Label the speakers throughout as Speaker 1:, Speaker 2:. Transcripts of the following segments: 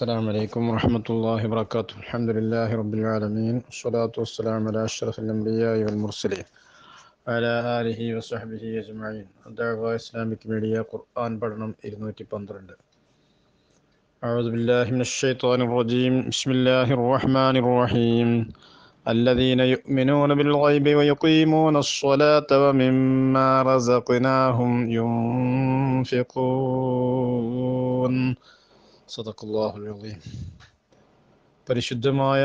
Speaker 1: السلام عليكم ورحمة الله وبركاته الحمد لله رب العالمين والصلاة والسلام على أشرف الأنبياء والمرسلين على آله وصحبه أجمعين دعوة إسلامك ميديا قرآن برنم إرنوتي بندرند أعوذ بالله من الشيطان الرجيم بسم الله الرحمن الرحيم الذين يؤمنون بالغيب ويقيمون الصلاة ومما رزقناهم ينفقون സദക്കുല്ലാഹുലീം പരിശുദ്ധമായ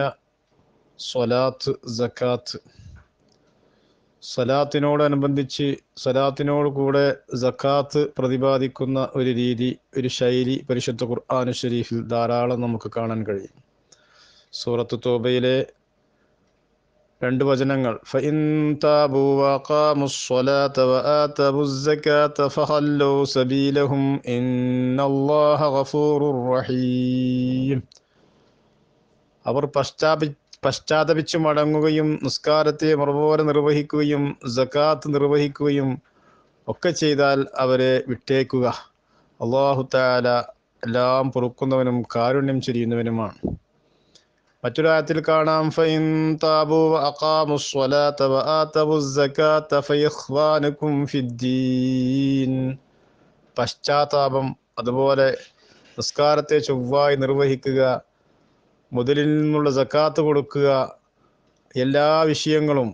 Speaker 1: സ്വലാത്ത് ജക്കാത്ത് സലാത്തിനോടനുബന്ധിച്ച് സലാത്തിനോട് കൂടെ ജക്കാത്ത് പ്രതിപാദിക്കുന്ന ഒരു രീതി ഒരു ശൈലി പരിശുദ്ധ ഖുർആാനു ഷെരീഫിൽ ധാരാളം നമുക്ക് കാണാൻ കഴിയും സൂറത്ത് തോബയിലെ രണ്ട് വചനങ്ങൾ അവർ പശ്ചാപി പശ്ചാത്തപിച്ചു മടങ്ങുകയും നിസ്കാരത്തെ മറുപോലെ നിർവഹിക്കുകയും ജക്കാത്ത് നിർവഹിക്കുകയും ഒക്കെ ചെയ്താൽ അവരെ വിട്ടേക്കുക അള്ളാഹു താല എല്ലാം പൊറുക്കുന്നവനും കാരുണ്യം ചെയ്യുന്നവനുമാണ് മറ്റൊരാത്തിൽ കാണാം ഫൈൻ താബു അഖാമു സ്വലാത വആതബു സകാത ഫിദ്ദീൻ പശ്ചാത്താപം അതുപോലെ നിസ്കാരത്തെ ചൊവ്വായി നിർവഹിക്കുക മുതലിൽ നിന്നുള്ള സക്കാത്ത് കൊടുക്കുക എല്ലാ വിഷയങ്ങളും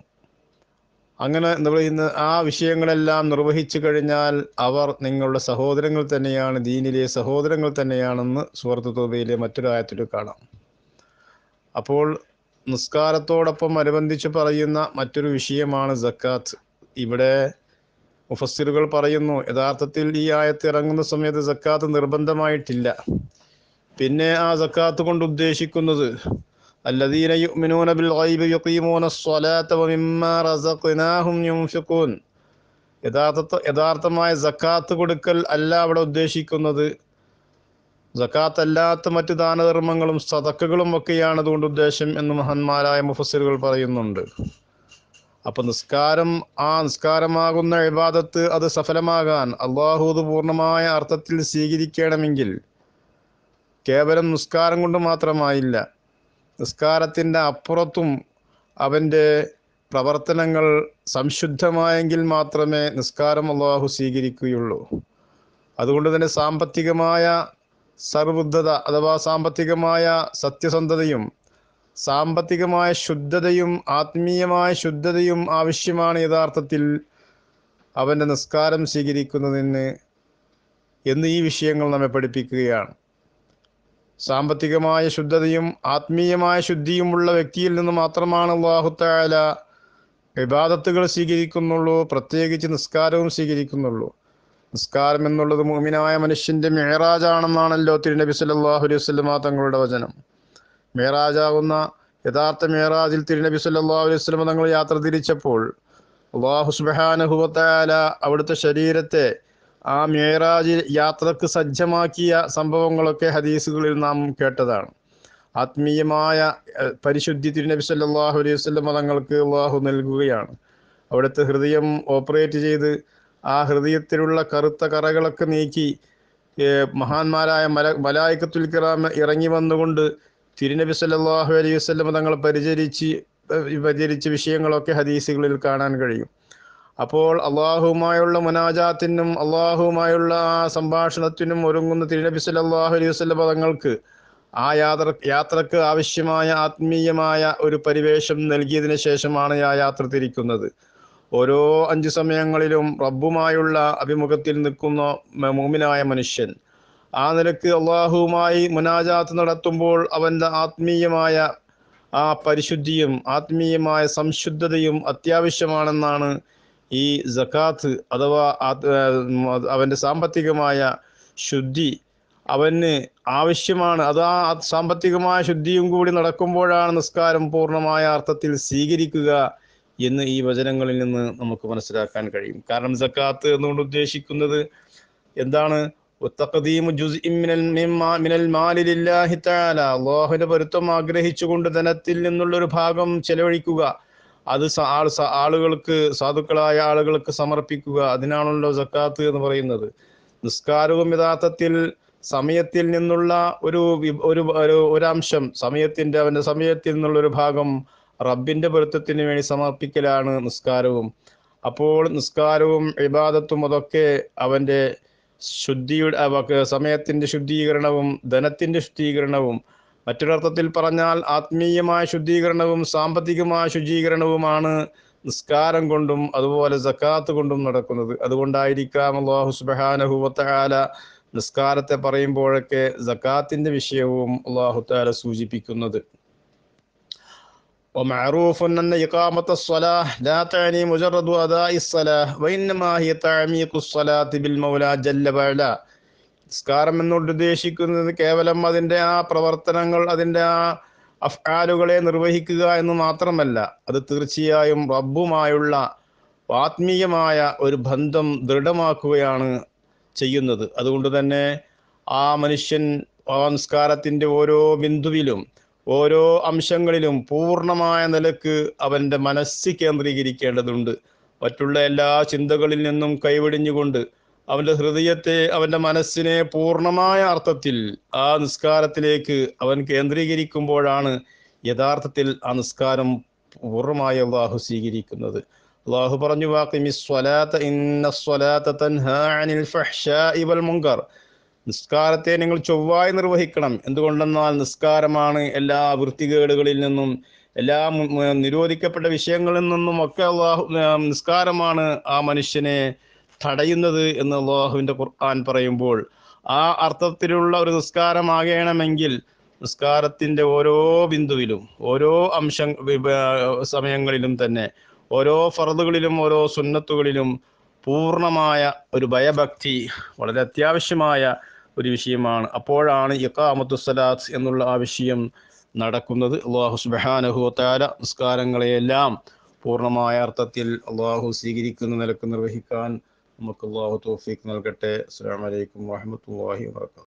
Speaker 1: അങ്ങനെ നിർവഹിക്കുന്ന ആ വിഷയങ്ങളെല്ലാം നിർവഹിച്ചു കഴിഞ്ഞാൽ അവർ നിങ്ങളുടെ സഹോദരങ്ങൾ തന്നെയാണ് ദീനിലെ സഹോദരങ്ങൾ തന്നെയാണെന്ന് സുഹൃത്തു തോബയിലെ ആയത്തിൽ കാണാം അപ്പോൾ നിസ്കാരത്തോടൊപ്പം അനുബന്ധിച്ച് പറയുന്ന മറ്റൊരു വിഷയമാണ് ജക്കാത്ത് ഇവിടെ മുഫസ്സിറുകൾ പറയുന്നു യഥാർത്ഥത്തിൽ ഈ ആയത്ത് ഇറങ്ങുന്ന സമയത്ത് ജക്കാത്ത് നിർബന്ധമായിട്ടില്ല പിന്നെ ആ ജക്കാത്ത് കൊണ്ട് ഉദ്ദേശിക്കുന്നത് അല്ലദീന يؤمنون ബിൽ يقيمون الصلاة സ്വലാത വമിമ്മാ റസഖ്നാഹും യഥാർത്ഥ യഥാർത്ഥമായ ജക്കാത്ത് കൊടുക്കൽ അല്ല അവിടെ ഉദ്ദേശിക്കുന്നത് ജക്കാത്ത് അല്ലാത്ത മറ്റു ദാനധർമ്മങ്ങളും സതക്കുകളും ഒക്കെയാണ് അതുകൊണ്ട് ഉദ്ദേശം എന്ന് മഹാന്മാരായ മുഫസിലുകൾ പറയുന്നുണ്ട് അപ്പം നിസ്കാരം ആ നിസ്കാരമാകുന്ന ഇബാദത്ത് അത് സഫലമാകാൻ അള്ളാഹു അത് പൂർണ്ണമായ അർത്ഥത്തിൽ സ്വീകരിക്കണമെങ്കിൽ കേവലം നിസ്കാരം കൊണ്ട് മാത്രമായില്ല നിസ്കാരത്തിൻ്റെ അപ്പുറത്തും അവൻ്റെ പ്രവർത്തനങ്ങൾ സംശുദ്ധമായെങ്കിൽ മാത്രമേ നിസ്കാരം അള്ളാഹു സ്വീകരിക്കുകയുള്ളൂ അതുകൊണ്ട് തന്നെ സാമ്പത്തികമായ സർവൃദ്ധത അഥവാ സാമ്പത്തികമായ സത്യസന്ധതയും സാമ്പത്തികമായ ശുദ്ധതയും ആത്മീയമായ ശുദ്ധതയും ആവശ്യമാണ് യഥാർത്ഥത്തിൽ അവൻ്റെ നിസ്കാരം സ്വീകരിക്കുന്നതിന് എന്ന് ഈ വിഷയങ്ങൾ നമ്മെ പഠിപ്പിക്കുകയാണ് സാമ്പത്തികമായ ശുദ്ധതയും ആത്മീയമായ ശുദ്ധിയുമുള്ള വ്യക്തിയിൽ നിന്ന് മാത്രമാണ് അള്ളാഹുത്തായാല വിവാദത്തുകൾ സ്വീകരിക്കുന്നുള്ളൂ പ്രത്യേകിച്ച് നിസ്കാരവും സ്വീകരിക്കുന്നുള്ളൂ നിസ്കാരം എന്നുള്ളത് മോമിനായ മനുഷ്യന്റെ മേറാജാണെന്നാണല്ലോ തിരുനബി സല്ലാഹു അലൈഹി വസ്ലമ തങ്ങളുടെ വചനം മേറാജാകുന്ന യഥാർത്ഥ മേറാജിൽ തിരുനബി സല്ലാഹു അലൈഹി വസ്ലമ തങ്ങൾ യാത്ര തിരിച്ചപ്പോൾ അള്ളാഹു സുബാനുഹുബത്തായ അവിടുത്തെ ശരീരത്തെ ആ മേറാജ് യാത്രക്ക് സജ്ജമാക്കിയ സംഭവങ്ങളൊക്കെ ഹദീസുകളിൽ നാം കേട്ടതാണ് ആത്മീയമായ പരിശുദ്ധി തിരുനബി സല്ലാഹു അലൈഹി വസ്ലമ തങ്ങൾക്ക് അള്ളാഹു നൽകുകയാണ് അവിടുത്തെ ഹൃദയം ഓപ്പറേറ്റ് ചെയ്ത് ആ ഹൃദയത്തിലുള്ള കറുത്ത കറകളൊക്കെ നീക്കി മഹാന്മാരായ മല മലായിക്കത്തുൽ കിറാമ ഇറങ്ങി വന്നുകൊണ്ട് തിരുനബി സല്ലാഹു അലൈഹി വസ്ലം തങ്ങളെ പരിചരിച്ച് പരിചരിച്ച വിഷയങ്ങളൊക്കെ ഹദീസുകളിൽ കാണാൻ കഴിയും അപ്പോൾ അള്ളാഹുമായുള്ള മുനാജാത്തിനും അള്ളാഹുമായുള്ള ആ സംഭാഷണത്തിനും ഒരുങ്ങുന്ന തിരുനബി സല്ലാഹു അലൈഹി വസ്ലം തങ്ങൾക്ക് ആ യാത്ര യാത്രക്ക് ആവശ്യമായ ആത്മീയമായ ഒരു പരിവേഷം നൽകിയതിനു ശേഷമാണ് ആ യാത്ര തിരിക്കുന്നത് ഓരോ അഞ്ച് സമയങ്ങളിലും റബ്ബുമായുള്ള അഭിമുഖത്തിൽ നിൽക്കുന്ന മോമിനായ മനുഷ്യൻ ആ നിലക്ക് അള്ളാഹുവുമായി മുനാജാത്ത് നടത്തുമ്പോൾ അവൻ്റെ ആത്മീയമായ ആ പരിശുദ്ധിയും ആത്മീയമായ സംശുദ്ധതയും അത്യാവശ്യമാണെന്നാണ് ഈ ജക്കാത്ത് അഥവാ അവൻ്റെ സാമ്പത്തികമായ ശുദ്ധി അവന് ആവശ്യമാണ് അത് ആ സാമ്പത്തികമായ ശുദ്ധിയും കൂടി നടക്കുമ്പോഴാണ് നിസ്കാരം പൂർണ്ണമായ അർത്ഥത്തിൽ സ്വീകരിക്കുക എന്ന് ഈ വചനങ്ങളിൽ നിന്ന് നമുക്ക് മനസ്സിലാക്കാൻ കഴിയും കാരണം സക്കാത്ത് എന്നുകൊണ്ട് ഉദ്ദേശിക്കുന്നത് എന്താണ് അള്ളാഹുവിന്റെ പൊരുത്തം ആഗ്രഹിച്ചുകൊണ്ട് ധനത്തിൽ നിന്നുള്ള ഒരു ഭാഗം ചെലവഴിക്കുക അത് ആളുകൾക്ക് സാധുക്കളായ ആളുകൾക്ക് സമർപ്പിക്കുക അതിനാണല്ലോ സക്കാത്ത് എന്ന് പറയുന്നത് നിസ്കാരവും യഥാർത്ഥത്തിൽ സമയത്തിൽ നിന്നുള്ള ഒരു ഒരു ഒരു അംശം സമയത്തിന്റെ അവന്റെ സമയത്തിൽ നിന്നുള്ള ഒരു ഭാഗം റബ്ബിന്റെ പൊരുത്തത്തിന് വേണ്ടി സമർപ്പിക്കലാണ് നിസ്കാരവും അപ്പോൾ നിസ്കാരവും ഇബാദത്തും അതൊക്കെ അവൻ്റെ ശുദ്ധിയുടെ സമയത്തിൻ്റെ ശുദ്ധീകരണവും ധനത്തിൻ്റെ ശുദ്ധീകരണവും മറ്റൊരർത്ഥത്തിൽ പറഞ്ഞാൽ ആത്മീയമായ ശുദ്ധീകരണവും സാമ്പത്തികമായ ശുചീകരണവുമാണ് നിസ്കാരം കൊണ്ടും അതുപോലെ സക്കാത്ത് കൊണ്ടും നടക്കുന്നത് അതുകൊണ്ടായിരിക്കാം അള്ളാഹു സുബാനഹുവത്താല നിസ്കാരത്തെ പറയുമ്പോഴൊക്കെ സക്കാത്തിൻ്റെ വിഷയവും അള്ളാഹുത്താല സൂചിപ്പിക്കുന്നത് ومعروف أن إقامة الصلاة لا تعني مجرد أداء الصلاة وإنما هي تعميق الصلاة بالمولى جل وعلا നിസ്കാരം എന്നുകൊണ്ട് ഉദ്ദേശിക്കുന്നത് കേവലം അതിൻ്റെ ആ പ്രവർത്തനങ്ങൾ അതിൻ്റെ ആ അഫ്ആലുകളെ നിർവഹിക്കുക എന്ന് മാത്രമല്ല അത് തീർച്ചയായും റബ്ബുമായുള്ള ആത്മീയമായ ഒരു ബന്ധം ദൃഢമാക്കുകയാണ് ചെയ്യുന്നത് അതുകൊണ്ട് തന്നെ ആ മനുഷ്യൻ ആ സംസ്കാരത്തിൻ്റെ ഓരോ ബിന്ദുവിലും ഓരോ അംശങ്ങളിലും പൂർണ്ണമായ നിലക്ക് അവൻ്റെ മനസ്സ് കേന്ദ്രീകരിക്കേണ്ടതുണ്ട് മറ്റുള്ള എല്ലാ ചിന്തകളിൽ നിന്നും കൈവെടിഞ്ഞുകൊണ്ട് അവൻ്റെ ഹൃദയത്തെ അവൻ്റെ മനസ്സിനെ പൂർണ്ണമായ അർത്ഥത്തിൽ ആ നിസ്കാരത്തിലേക്ക് അവൻ കേന്ദ്രീകരിക്കുമ്പോഴാണ് യഥാർത്ഥത്തിൽ ആ നിസ്കാരം പൂർണ്ണമായി അള്ളാഹു സ്വീകരിക്കുന്നത് അള്ളാഹു പറഞ്ഞു വാക്കിമി സ്വലാത്ത ഇന്ന സ്വലാത്ത തൻഹാ അനിൽ ഫഹ്ഷാ ഇവൽ മുങ്കർ നിസ്കാരത്തെ നിങ്ങൾ ചൊവ്വായി നിർവഹിക്കണം എന്തുകൊണ്ടെന്നാൽ നിസ്കാരമാണ് എല്ലാ വൃത്തികേടുകളിൽ നിന്നും എല്ലാ നിരോധിക്കപ്പെട്ട വിഷയങ്ങളിൽ നിന്നും ഒക്കെ അള്ളാഹു നിസ്കാരമാണ് ആ മനുഷ്യനെ തടയുന്നത് എന്ന് അള്ളാഹുവിൻ്റെ ഖുർആൻ പറയുമ്പോൾ ആ അർത്ഥത്തിലുള്ള ഒരു നിസ്കാരമാകണമെങ്കിൽ നിസ്കാരത്തിൻ്റെ ഓരോ ബിന്ദുവിലും ഓരോ അംശ സമയങ്ങളിലും തന്നെ ഓരോ ഫറദുകളിലും ഓരോ സുന്നത്തുകളിലും പൂർണ്ണമായ ഒരു ഭയഭക്തി വളരെ അത്യാവശ്യമായ ഒരു വിഷയമാണ് അപ്പോഴാണ് ഇഖാമത്തു സലാത്ത് എന്നുള്ള ആ വിഷയം നടക്കുന്നത് അള്ളാഹു സുബാനഹുത്താല നിസ്കാരങ്ങളെയെല്ലാം പൂർണ്ണമായ അർത്ഥത്തിൽ അള്ളാഹു സ്വീകരിക്കുന്ന നിലക്ക് നിർവഹിക്കാൻ നമുക്ക് അള്ളാഹു തോഫീക്ക് നൽകട്ടെ അസ്സാം വലൈക്കും വാഹമത്തല്ലാഹി വാത്തു